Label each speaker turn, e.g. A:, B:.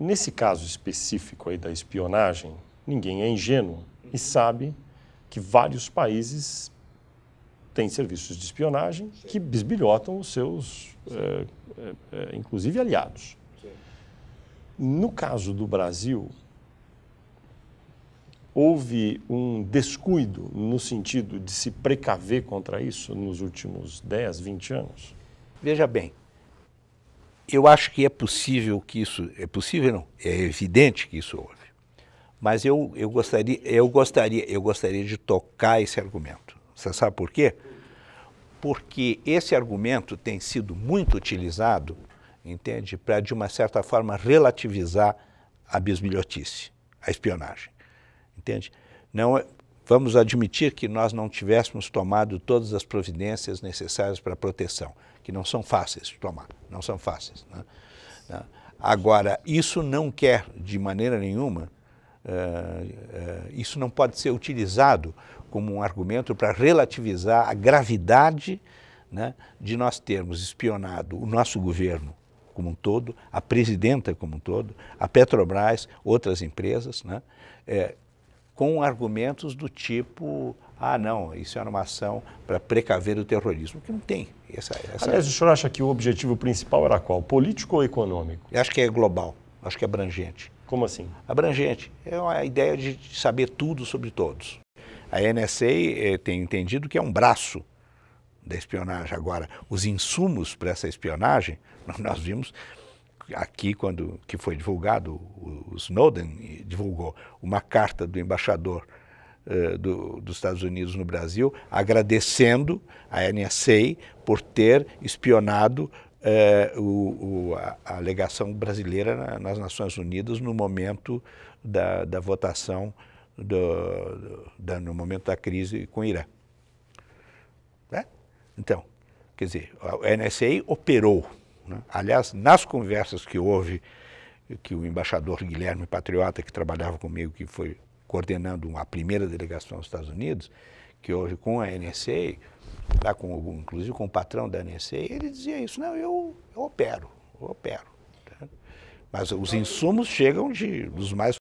A: Nesse caso específico aí da espionagem, ninguém é ingênuo e uhum. sabe que vários países têm serviços de espionagem que bisbilhotam os seus, é, é, inclusive, aliados. No caso do Brasil, houve um descuido no sentido de se precaver contra isso nos últimos 10, 20 anos? Veja bem, eu acho que é possível que isso. É possível
B: não, é evidente que isso houve. Mas eu, eu, gostaria, eu, gostaria, eu gostaria de tocar esse argumento. Você sabe por quê? Porque esse argumento tem sido muito utilizado, entende, para, de uma certa forma, relativizar a bisbilhotice, a espionagem. Entende? Não, é vamos admitir que nós não tivéssemos tomado todas as providências necessárias para a proteção, que não são fáceis de tomar, não são fáceis. Né? né? Agora, isso não quer, de maneira nenhuma, eh, eh, isso não pode ser utilizado como um argumento para relativizar a gravidade né, de nós termos espionado o nosso governo como um todo, a presidenta como um todo, a Petrobras, outras empresas, né, é, com argumentos do tipo ah, não, isso é uma ação para precaver o terrorismo, que não tem. Essa, essa... Aliás, o
A: senhor acha que o objetivo principal era qual? Político ou econômico? Eu acho que é global, acho que é abrangente. Como assim? Abrangente.
B: É a ideia de saber tudo sobre todos. A NSA eh, tem entendido que é um braço da espionagem. Agora, os insumos para essa espionagem, nós vimos aqui quando que foi divulgado, o Snowden divulgou uma carta do embaixador uh, do, dos Estados Unidos no Brasil, agradecendo a NSA por ter espionado uh, o, o, a, legação alegação brasileira nas Nações Unidas no momento da, da votação, do, do, no momento da crise com o Irã. Né? Então, quer dizer, a NSA operou né? Aliás, nas conversas que houve, que o embaixador Guilherme Patriota, que trabalhava comigo, que foi coordenando a primeira delegação aos Estados Unidos, que houve com a NSA, lá com, inclusive com o patrão da NSA, ele dizia isso, não, eu, eu opero, eu opero. Né? Mas os insumos chegam de, dos mais